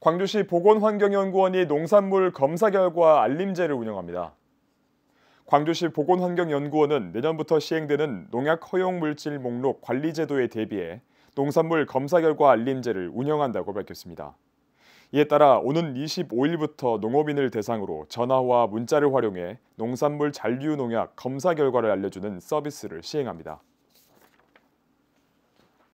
광주시 보건환경연구원이 농산물 검사 결과 알림제를 운영합니다. 광주시 보건환경연구원은 내년부터 시행되는 농약 허용 물질 목록 관리 제도에 대비해 농산물 검사 결과 알림제를 운영한다고 밝혔습니다. 이에 따라 오는 25일부터 농업인을 대상으로 전화와 문자를 활용해 농산물 잔류 농약 검사 결과를 알려주는 서비스를 시행합니다.